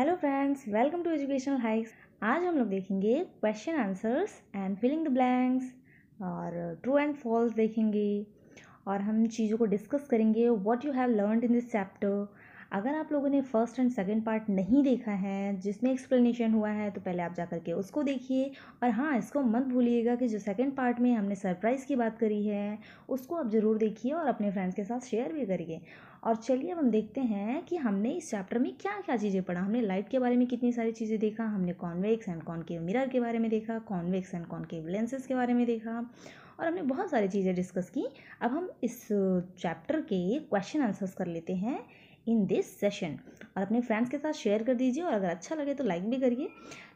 Hello friends welcome to educational hikes आज हम लोग देखेंगे question answers and filling the blanks और ट्रू एंड फॉल्स देखेंगे और हम चीज़ों को डिस्कस करेंगे what you have learn in this chapter अगर आप लोगों ने फर्स्ट एंड सेकंड पार्ट नहीं देखा है जिसमें एक्सप्लेनेशन हुआ है तो पहले आप जा करके उसको देखिए और हाँ इसको मत भूलिएगा कि जो सेकंड पार्ट में हमने सरप्राइज़ की बात करी है उसको आप ज़रूर देखिए और अपने फ्रेंड्स के साथ शेयर भी करिए और चलिए अब हम देखते हैं कि हमने इस चैप्टर में क्या क्या चीज़ें पढ़ा हमने लाइट के बारे में कितनी सारी चीज़ें देखा हमने कॉन्वेक्स एंड के मिरर के बारे में देखा कॉन्वेक्स एंड के लेंसेज के बारे में देखा और हमने बहुत सारी चीज़ें डिस्कस की अब हम इस चैप्टर के क्वेश्चन आंसर्स कर लेते हैं इन दिस सेशन और अपने फ्रेंड्स के साथ शेयर कर दीजिए और अगर अच्छा लगे तो लाइक भी करिए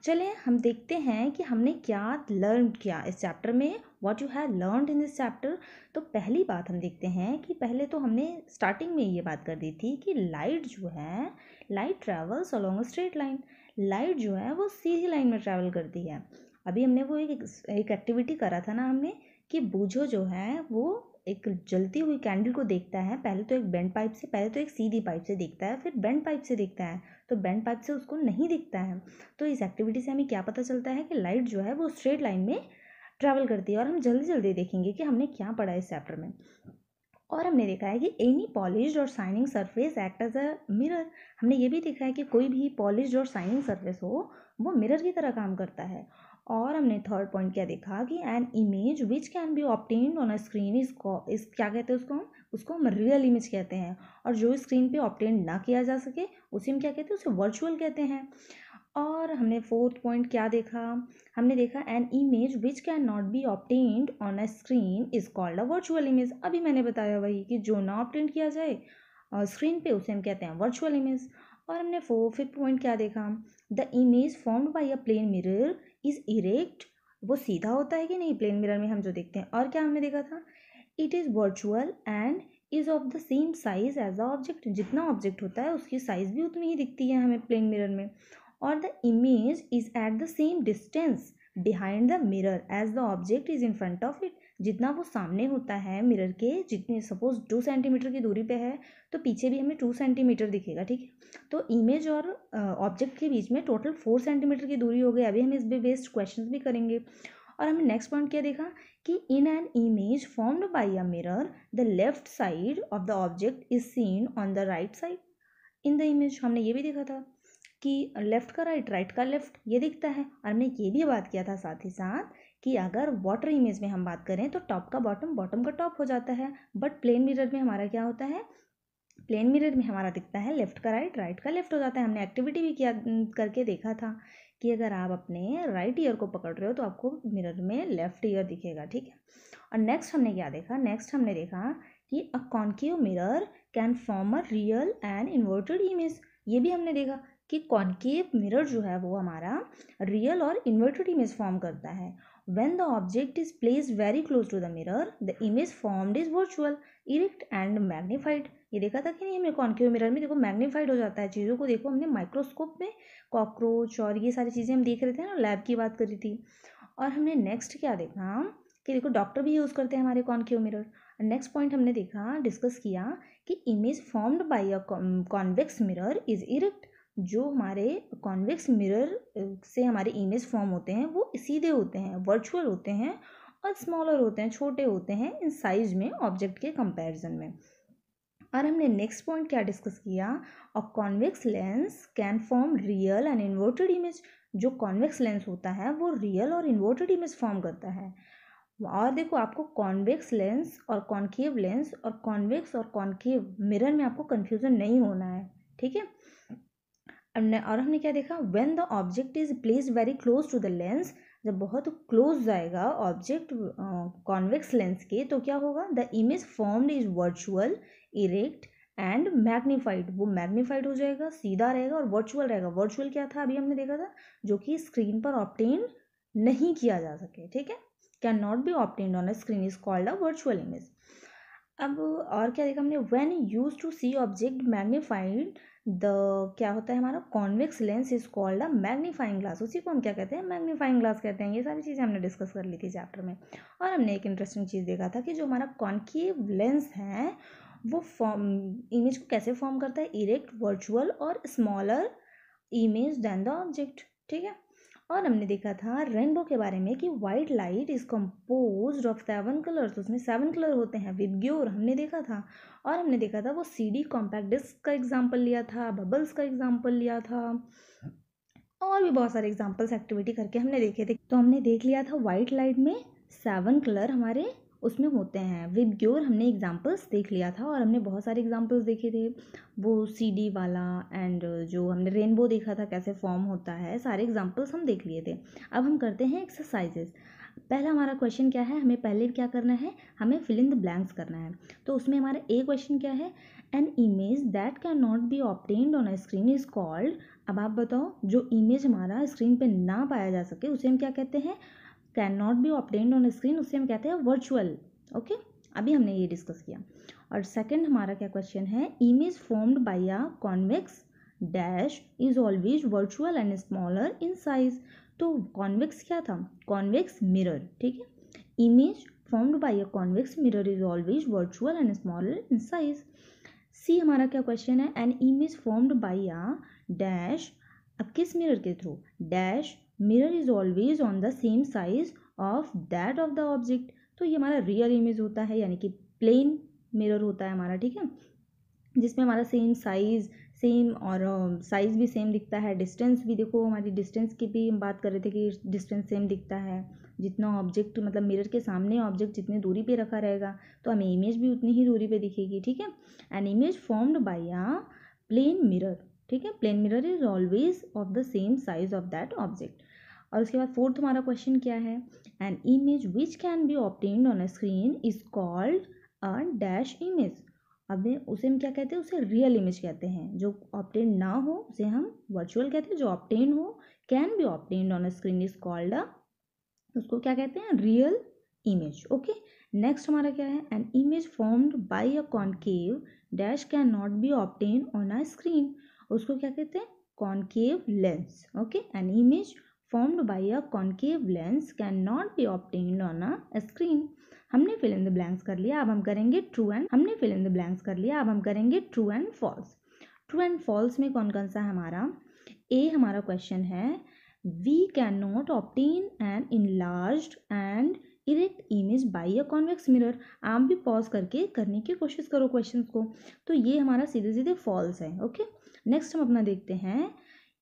चलिए हम देखते हैं कि हमने क्या लर्न किया इस चैप्टर में what you have learn in this chapter तो पहली बात हम देखते हैं कि पहले तो हमने स्टार्टिंग में ये बात कर दी थी कि लाइट जो है light travels along straight line light जो है वो सीधी लाइन में ट्रैवल करती है अभी हमने वो एक एक एक्टिविटी करा था ना हमने कि बूझो जो है वो एक जलती हुई कैंडल को देखता है पहले तो एक बेंड पाइप से पहले तो एक सीधी पाइप से देखता है फिर बेंड पाइप से देखता है तो बेंड पाइप से उसको नहीं दिखता है तो इस एक्टिविटी से हमें क्या पता चलता है कि लाइट जो है वो स्ट्रेट लाइन में ट्रैवल करती है और हम जल्दी जल्दी देखेंगे कि हमने क्या पढ़ा इस चैप्टर में और हमने देखा है कि एनी पॉलिश और shining surface act as a mirror हमने ये भी देखा है कि कोई भी पॉलिश और शाइनिंग सरफेस हो वो मिरर की तरह काम करता है और हमने थर्ड पॉइंट क्या देखा कि an image which can be obtained on a screen is इस क्या कहते हैं उसको हम उसको हम रियल इमेज कहते हैं और जो स्क्रीन पे ऑप्टेंड ना किया जा सके उसे हम क्या कहते हैं उसे वर्चुअल कहते हैं और हमने फोर्थ पॉइंट क्या देखा हमने देखा an image which can not be obtained on a screen is called a virtual image अभी मैंने बताया वही कि जो ना ऑप्टेंड किया जाए स्क्रीन पे उसे हम कहते हैं वर्चुअल इमेज और हमने फोर फिफ्थ पॉइंट क्या देखा the image formed by a plane mirror is erect वो सीधा होता है कि नहीं प्लेन मिरर में हम जो देखते हैं और क्या हमने देखा था it is virtual and is of the same size as a object जितना ऑब्जेक्ट होता है उसकी साइज़ भी उतनी ही दिखती है हमें प्लेन मिरर में और the image is at the same distance behind the mirror as the object is in front of it जितना वो सामने होता है मिरर के जितने सपोज टू सेंटीमीटर की दूरी पे है तो पीछे भी हमें टू सेंटीमीटर दिखेगा ठीक है तो इमेज और ऑब्जेक्ट के बीच में टोटल फोर सेंटीमीटर की दूरी हो गई अभी हम इस पर बेस्ड क्वेश्चन भी करेंगे और हमने नेक्स्ट पॉइंट क्या देखा कि in an image formed by a mirror the left side of the object is seen on the right side in the image हमने ये भी देखा था कि लेफ़्ट का राइट राइट का लेफ़्ट ये दिखता है और हमने ये भी बात किया था साथ ही साथ कि अगर वाटर इमेज में हम बात करें तो टॉप का बॉटम बॉटम का टॉप हो जाता है बट प्लेन मिरर में हमारा क्या होता है प्लेन मिरर में हमारा दिखता है लेफ्ट का राइट राइट का लेफ्ट हो जाता है हमने एक्टिविटी भी किया करके देखा था कि अगर आप अपने राइट ईयर को पकड़ रहे हो तो आपको मिरर में लेफ्ट ईयर दिखेगा ठीक है और नेक्स्ट हमने क्या देखा नेक्स्ट हमने देखा कि a concave mirror can form a real and inverted image ये भी हमने देखा कि कॉन्केव मिरर जो है वो हमारा रियल और इन्वर्टेड इमेज फॉर्म करता है When the object is placed very close to the mirror, the image formed is virtual, erect and magnified. ये देखा था कि नहीं हमने कॉन्केव मिरर में देखो मैग्नीफाइड हो जाता है चीज़ों को देखो हमने माइक्रोस्कोप में कॉकरोच और ये सारी चीज़ें हम देख रहे थे ना लैब की बात करी थी और हमने नेक्स्ट क्या देखा कि देखो डॉक्टर भी यूज़ करते हैं हमारे कॉन्केव मिरर नेक्स्ट पॉइंट हमने देखा डिस्कस किया कि image formed by a convex mirror is erect जो हमारे कॉन्वेक्स मिरर से हमारे इमेज फॉर्म होते हैं वो सीधे होते हैं वर्चुअल होते हैं और स्मॉलर होते हैं छोटे होते हैं इन साइज में ऑब्जेक्ट के कंपैरिजन में और हमने नेक्स्ट पॉइंट क्या डिस्कस किया और convex lens can form real and inverted image जो कॉन्वेक्स लेंस होता है वो रियल और इन्वर्टेड इमेज फॉर्म करता है और देखो आपको कॉन्वेक्स लेंस और कॉन्केव लेंस और कॉन्वेक्स और कॉन्केव मिरर में आपको कन्फ्यूज़न नहीं होना है ठीक है हमने और हमने क्या देखा when the object is place very close to the lens जब बहुत क्लोज जाएगा ऑब्जेक्ट कॉन्वेक्स लेंस के तो क्या होगा the image formed is virtual erect and magnified वो मैग्नीफाइड हो जाएगा सीधा रहेगा और वर्चुअल रहेगा वर्चुअल क्या था अभी हमने देखा था जो कि स्क्रीन पर ऑप्टेन नहीं किया जा सके ठीक है can not be obtain on a screen is called a virtual image अब और क्या देखा हमने when use to see object magnified the क्या होता है हमारा convex lens is called a magnifying glass उसी को हम क्या कहते हैं मैग्नीफाइंग ग्लास कहते हैं ये सारी चीज़ें हमने डिस्कस कर ली थी चैप्टर में और हमने एक इंटरेस्टिंग चीज़ देखा था कि जो हमारा कॉन्केव लेंस है वो फॉर्म इमेज को कैसे फॉर्म करता है इरेक्ट वर्चुअल और smaller image than the object ठीक है और हमने देखा था रेनबो के बारे में कि white light is compose of seven colours उसमें सेवन कलर होते हैं ग्योर हमने देखा था और हमने देखा था वो सी डी कॉम्पैक्ट डिस्क का एग्जाम्पल लिया था बबल्स का एग्जाम्पल लिया था और भी बहुत सारे एग्जाम्पल्स एक्टिविटी करके हमने देखे थे तो हमने देख लिया था वाइट लाइट में सेवन कलर हमारे उसमें होते हैं विद ग्योर हमने एग्जाम्पल्स देख लिया था और हमने बहुत सारे एग्जाम्पल्स देखे थे वो सीडी वाला एंड जो हमने रेनबो देखा था कैसे फॉर्म होता है सारे एग्जाम्पल्स हम देख लिए थे अब हम करते हैं एक्सरसाइजेस पहला हमारा क्वेश्चन क्या है हमें पहले क्या करना है हमें फिल इन द ब्लैंक्स करना है तो उसमें हमारा ए क्वेश्चन क्या है an image that can not be obtained on screen is called अब आप बताओ जो इमेज हमारा स्क्रीन पे ना पाया जा सके उसे हम क्या कहते हैं can not be obtained on screen उसे हम कहते हैं वर्चुअल ओके अभी हमने ये डिस्कस किया और सेकंड हमारा क्या क्वेश्चन है image formed by a convex dash is always virtual and smaller in size तो कॉन्वेक्स क्या था कॉन्वेक्स मिरर ठीक है image formed by a convex mirror is always virtual and smaller in size C हमारा क्या question है an image formed by a dash अब किस मिरर के through dash mirror is always on the same size of that of the object तो ये हमारा real image होता है यानी कि प्लेन मिरर होता है हमारा ठीक है जिसमें हमारा सेम साइज़ सेम और साइज़ um, भी सेम दिखता है डिस्टेंस भी देखो हमारी डिस्टेंस की भी हम बात कर रहे थे कि डिस्टेंस सेम दिखता है जितना ऑब्जेक्ट मतलब मिरर के सामने ऑब्जेक्ट जितनी दूरी पे रखा रहेगा तो हमें इमेज भी उतनी ही दूरी पे दिखेगी ठीक है an image formed by a plane mirror ठीक है plane mirror is always of the same size of that object और उसके बाद फोर्थ हमारा क्वेश्चन क्या है an image which can be obtained on a screen is called a dash image अब उसे हम क्या कहते हैं उसे रियल इमेज कहते हैं जो ऑप्टेन ना हो उसे हम वर्चुअल कहते हैं जो ऑप्टेन हो can be obtained on a screen is called a उसको क्या कहते हैं रियल इमेज ओके नेक्स्ट हमारा क्या है an image formed by a concave dash can not be obtain on a screen उसको क्या कहते हैं concave lens okay an image formed by a concave lens cannot be obtained on a screen. हमने fill in the blanks कर लिया अब हम करेंगे ट्रू एंड हमने फिल इन द ब्लैंक्स कर लिया अब हम करेंगे true and false true and false में कौन कौन सा हमारा ए हमारा क्वेश्चन है we can not obtain an large and erect image by a convex mirror आप भी पॉज करके करने की कोशिश करो क्वेश्चन को तो ये हमारा सीधे सीधे फॉल्स है ओके नेक्स्ट हम अपना देखते हैं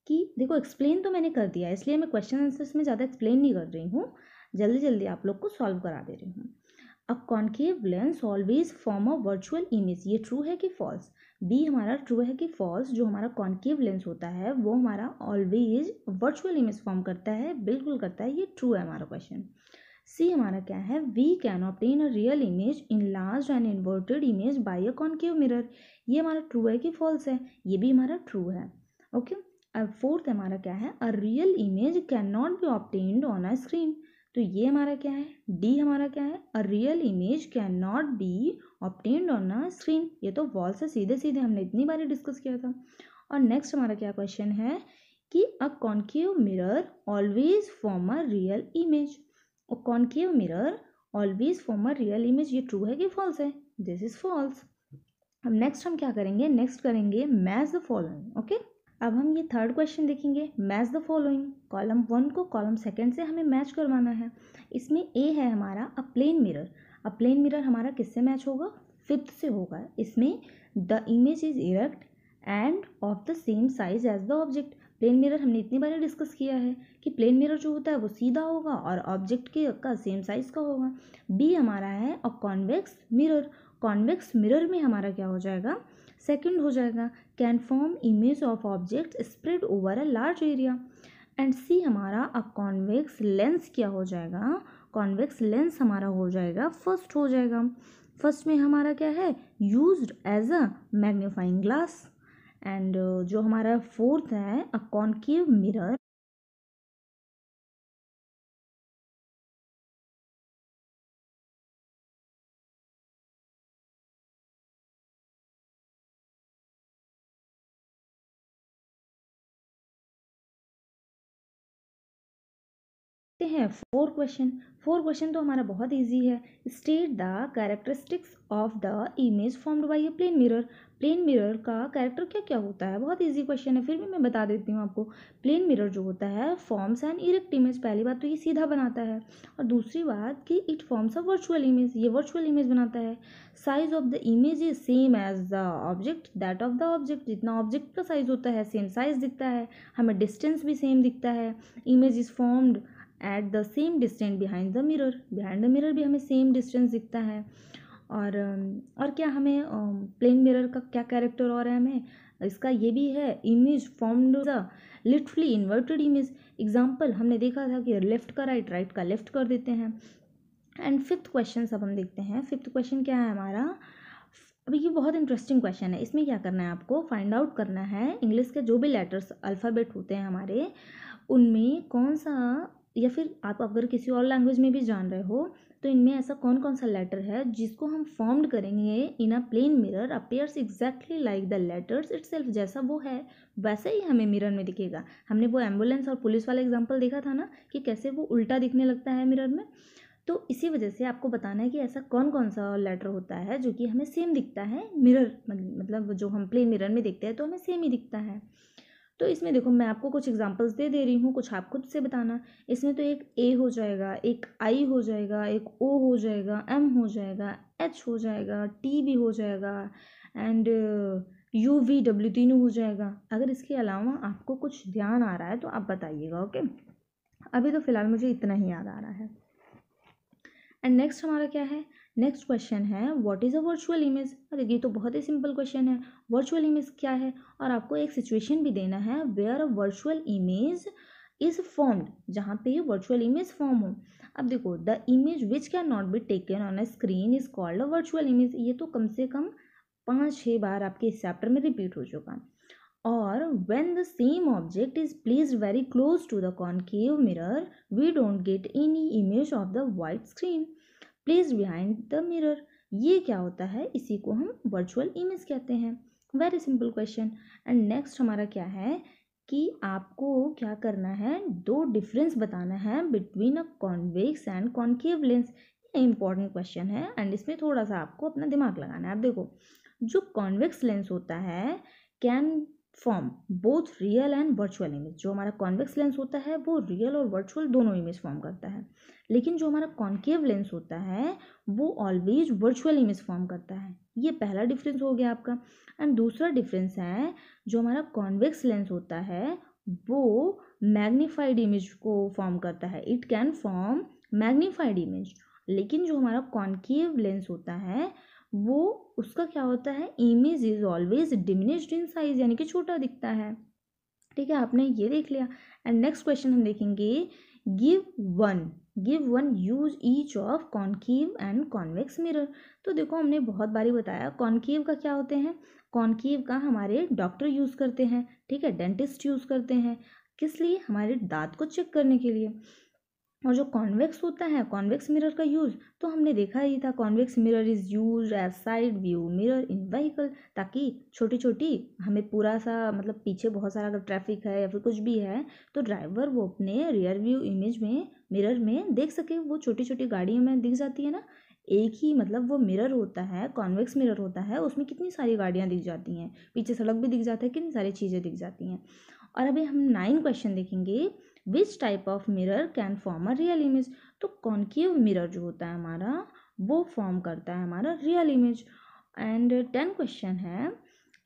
कि देखो एक्सप्लेन तो मैंने कर दिया इसलिए मैं क्वेश्चन आंसर्स में ज़्यादा एक्सप्लेन नहीं कर रही हूँ जल्दी जल्दी आप लोग को सॉल्व करा दे रही हूँ अब concave lens always form a virtual image ये ट्रू है कि फॉल्स बी हमारा ट्रू है कि फॉल्स जो हमारा कॉन्केव लेंस होता है वो हमारा ऑलवेज वर्चुअल इमेज फॉर्म करता है बिल्कुल करता है ये ट्रू है हमारा क्वेश्चन सी हमारा क्या है we can obtain a real image in large and inverted image by a concave mirror ये हमारा ट्रू है कि फॉल्स है ये भी हमारा ट्रू है ओके okay? अब फोर्थ हमारा क्या है a real image can not be obtained on a screen तो ये हमारा क्या है डी हमारा क्या है a real image can not be obtained on a screen ये तो वॉल से सीधे सीधे हमने इतनी बारी डिस्कस किया था और नेक्स्ट हमारा क्या क्वेश्चन है कि a concave mirror always form a real image a concave mirror always form a real image ये ट्रू है कि फॉल्स है दिस इज फॉल्स अब नेक्स्ट हम क्या करेंगे नेक्स्ट करेंगे मैच द फॉलोइंग ओके अब हम ये थर्ड क्वेश्चन देखेंगे match the following column one को कॉलम सेकंड से हमें मैच करवाना है इसमें ए है हमारा a plane mirror a plane mirror हमारा किससे मैच होगा फिफ्थ से होगा इसमें the image is erect and of the same size as the object plane mirror हमने इतनी बार डिस्कस किया है कि प्लेन मिरर जो होता है वो सीधा होगा और ऑब्जेक्ट के का सेम साइज का होगा बी हमारा है और कॉन्वेक्स मिरर कॉन्वेक्स मिरर में हमारा क्या हो जाएगा सेकंड हो जाएगा can form image of object spread over a large area and C हमारा अ कॉन्वेक्स लेंस क्या हो जाएगा कॉन्वेक्स लेंस हमारा हो जाएगा फर्स्ट हो जाएगा फर्स्ट में हमारा क्या है use as a magnifying glass and जो हमारा फोर्थ है अ कॉन्केव मिरर देखते हैं फोर क्वेश्चन फोर क्वेश्चन तो हमारा बहुत ईजी है state the characteristics of the image formed by a plane mirror plane mirror का कैरेक्टर क्या क्या होता है बहुत इजी क्वेश्चन है फिर भी मैं बता देती हूँ आपको प्लेन मिरर जो होता है फॉर्म्स एंड इरेक्ट इमेज पहली बात तो ये सीधा बनाता है और दूसरी बात कि it forms a virtual image ये वर्चुअल इमेज बनाता है size of the image is same as the object that of the object जितना ऑब्जेक्ट का साइज होता है सेम साइज दिखता है हमें डिस्टेंस भी सेम दिखता है image is formed at the same distance behind the mirror behind the mirror भी हमें सेम डिस्टेंस दिखता है और um, और क्या हमें प्लेन um, मिरर का क्या कैरेक्टर और है हमें इसका ये भी है image formed the literally inverted image example हमने देखा था कि लेफ्ट का राइट राइट का लेफ्ट कर देते हैं एंड फिफ्थ क्वेश्चन अब हम देखते हैं फिफ्थ क्वेश्चन क्या है हमारा अभी ये बहुत इंटरेस्टिंग क्वेश्चन है इसमें क्या करना है आपको फाइंड आउट करना है इंग्लिश के जो भी लेटर्स अल्फ़ाबेट होते हैं हमारे उनमें कौन सा या फिर आप अगर किसी और लैंग्वेज में भी जान रहे हो तो इनमें ऐसा कौन कौन सा लेटर है जिसको हम फॉर्म्ड करेंगे in a plane mirror appears exactly like the letters it जैसा वो है वैसे ही हमें मिरर में दिखेगा हमने वो एम्बुलेंस और पुलिस वाला एग्जाम्पल देखा था ना कि कैसे वो उल्टा दिखने लगता है मिरर में तो इसी वजह से आपको बताना है कि ऐसा कौन कौन सा लेटर होता है जो कि हमें सेम दिखता है मिरर मतलब जो हम प्लेन मिरर में देखते हैं तो हमें सेम ही दिखता है तो इसमें देखो मैं आपको कुछ एग्जांपल्स दे दे रही हूँ कुछ आप खुद से बताना इसमें तो एक ए हो जाएगा एक आई हो जाएगा एक ओ हो जाएगा एम हो जाएगा एच हो जाएगा टी भी हो जाएगा एंड यू वी डब्ल्यू तीनों हो जाएगा अगर इसके अलावा आपको कुछ ध्यान आ रहा है तो आप बताइएगा ओके अभी तो फ़िलहाल मुझे इतना ही याद आ रहा है एंड नेक्स्ट हमारा क्या है नेक्स्ट क्वेश्चन है what is a virtual image अरे ये तो बहुत ही सिंपल क्वेश्चन है वर्चुअल इमेज क्या है और आपको एक सिचुएशन भी देना है where a virtual image is formed जहाँ पे वर्चुअल इमेज फॉर्म हो अब देखो the image which can not be taken on a screen is called a virtual image ये तो कम से कम पाँच छः बार आपके इस चैप्टर में रिपीट हो चुका और when the same object is place very close to the concave mirror we don't get any image of the white screen place behind the mirror ये क्या होता है इसी को हम वर्चुअल इमेज कहते हैं very simple question and next हमारा क्या है कि आपको क्या करना है दो डिफरेंस बताना है between a convex and concave lens ये इंपॉर्टेंट क्वेश्चन है एंड इसमें थोड़ा सा आपको अपना दिमाग लगाना है आप देखो जो कॉन्वेक्स लेंस होता है can form both real and virtual image जो हमारा कॉन्वेक्स लेंस होता है वो रियल और वर्चुअल दोनों इमेज फॉर्म करता है लेकिन जो हमारा कॉन्केव लेंस होता है वो ऑलवेज वर्चुअल इमेज फॉर्म करता है ये पहला डिफरेंस हो गया आपका एंड दूसरा डिफरेंस है जो हमारा कॉन्वेक्स लेंस होता है वो मैग्नीफाइड इमेज को फॉर्म करता है it can form magnified image लेकिन जो हमारा कॉन्केव लेंस होता है वो उसका क्या होता है image is always diminished in size यानी कि छोटा दिखता है ठीक है आपने ये देख लिया एंड नेक्स्ट क्वेश्चन हम देखेंगे give one give one use each of concave and convex mirror तो देखो हमने बहुत बारी बताया कॉन्केव का क्या होते हैं कॉन्केव का हमारे डॉक्टर यूज़ करते हैं ठीक है डेंटिस्ट यूज़ करते हैं किस लिए हमारे दांत को चेक करने के लिए और जो कॉन्वेक्स होता है कॉन्वेक्स मिरर का यूज़ तो हमने देखा ही था convex mirror is use as side view mirror in vehicle ताकि छोटी छोटी हमें पूरा सा मतलब पीछे बहुत सारा अगर ट्रैफिक है या फिर कुछ भी है तो ड्राइवर वो अपने रियर व्यू इमेज में मिरर में देख सके वो छोटी छोटी गाड़ियों में दिख जाती है ना एक ही मतलब वो मिरर होता है कॉन्वेक्स मिरर होता है उसमें कितनी सारी गाड़ियाँ दिख जाती हैं पीछे सड़क भी दिख जाता है कितनी सारी चीज़ें दिख जाती हैं और अभी हम नाइन क्वेश्चन देखेंगे which type of mirror can form a real image तो कॉन्केव मिरर जो होता है हमारा वो फॉर्म करता है हमारा real image and ten question है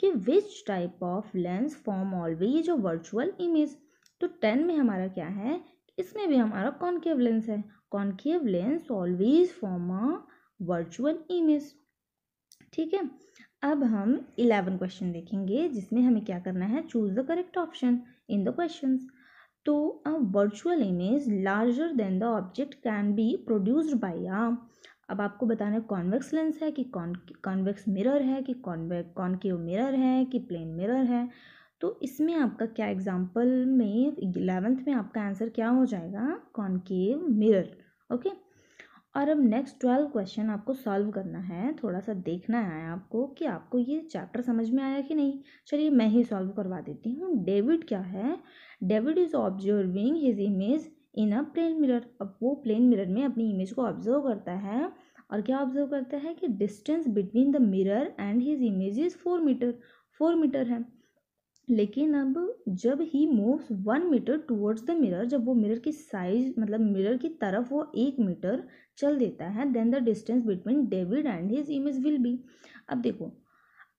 कि which type of lens form always a virtual image तो टेन में हमारा क्या है इसमें भी हमारा कॉन्केव लेंस है concave lens always form a virtual image ठीक है अब हम इलेवन क्वेश्चन देखेंगे जिसमें हमें क्या करना है choose the correct option in the question तो a virtual image larger than the object can be produced by आ अब आपको बताना है कॉन्वेक्स लेंस है कि कॉन कॉन्वेक्स मिरर है कि कॉन्वेक कॉन्केव मिरर है कि प्लेन मिरर है तो इसमें आपका क्या एग्जांपल में इलेवेंथ में आपका आंसर क्या हो जाएगा कॉन्केव मिरर ओके और अब नेक्स्ट ट्वेल्व क्वेश्चन आपको सॉल्व करना है थोड़ा सा देखना है आपको कि आपको ये चैप्टर समझ में आया कि नहीं चलिए मैं ही सॉल्व करवा देती हूँ डेविड क्या है David is observing his image in a plane mirror अब वो प्लेन मिरर में अपनी इमेज को ऑब्जर्व करता है और क्या ऑब्जर्व करता है कि distance between the mirror and his image is four metre four metre है लेकिन अब जब he moves one metre towards the mirror जब वो मिरर की साइज मतलब मिरर की तरफ वो एक मीटर चल देता है then the distance between David and his image will be अब देखो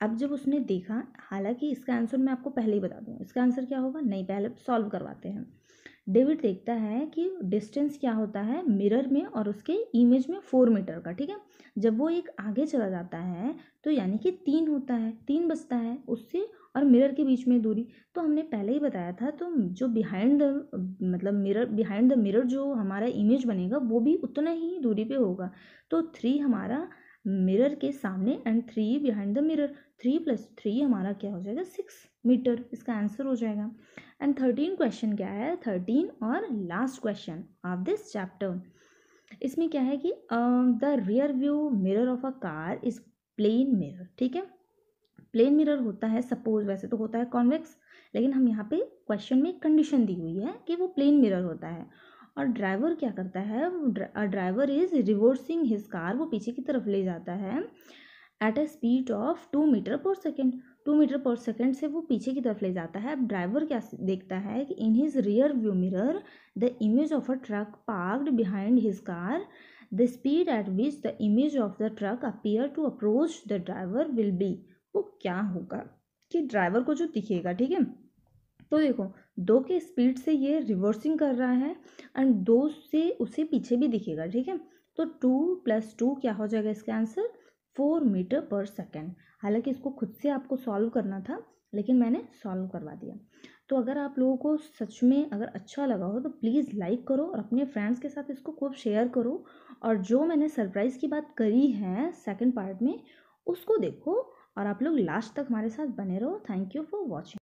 अब जब उसने देखा हालांकि इसका आंसर मैं आपको पहले ही बता दूँ इसका आंसर क्या होगा नहीं पहले सॉल्व करवाते हैं डेविड देखता है कि डिस्टेंस क्या होता है मिरर में और उसके इमेज में फोर मीटर का ठीक है जब वो एक आगे चला जाता है तो यानी कि तीन होता है तीन बचता है उससे और मिरर के बीच में दूरी तो हमने पहले ही बताया था तो जो बिहाइंड द मतलब मिरर बिहाइंड द मिरर जो हमारा इमेज बनेगा वो भी उतना ही दूरी पर होगा तो थ्री हमारा मिरर के सामने and three behind the mirror three plus three हमारा क्या हो जाएगा सिक्स मीटर इसका आंसर हो जाएगा एंड थर्टीन क्वेश्चन क्या है थर्टीन और last question of this chapter इसमें क्या है कि the rear view mirror of a car is plane mirror ठीक है प्लेन मिरर होता है सपोज वैसे तो होता है कॉन्वेक्स लेकिन हम यहाँ पे क्वेश्चन में कंडीशन दी हुई है कि वो प्लेन मिरर होता है और ड्राइवर क्या करता है driver is reversing his car वो पीछे की तरफ ले जाता है at a speed of two metre पर सेकेंड टू मीटर पर सेकेंड से वो पीछे की तरफ ले जाता है अब ड्राइवर क्या देखता है कि in his rear view mirror the image of a truck parked behind his car the speed at which the image of the truck appear to approach the driver will be वो क्या होगा कि driver को जो दिखेगा ठीक है तो देखो दो के स्पीड से ये रिवर्सिंग कर रहा है एंड दो से उसे पीछे भी दिखेगा ठीक है तो टू प्लस टू क्या हो जाएगा इसका आंसर फोर मीटर पर सेकेंड हालांकि इसको खुद से आपको सॉल्व करना था लेकिन मैंने सॉल्व करवा दिया तो अगर आप लोगों को सच में अगर अच्छा लगा हो तो प्लीज़ लाइक करो और अपने फ्रेंड्स के साथ इसको खूब शेयर करो और जो मैंने सरप्राइज़ की बात करी है सेकंड पार्ट में उसको देखो और आप लोग लास्ट तक हमारे साथ बने रहो थैंक यू फॉर वॉचिंग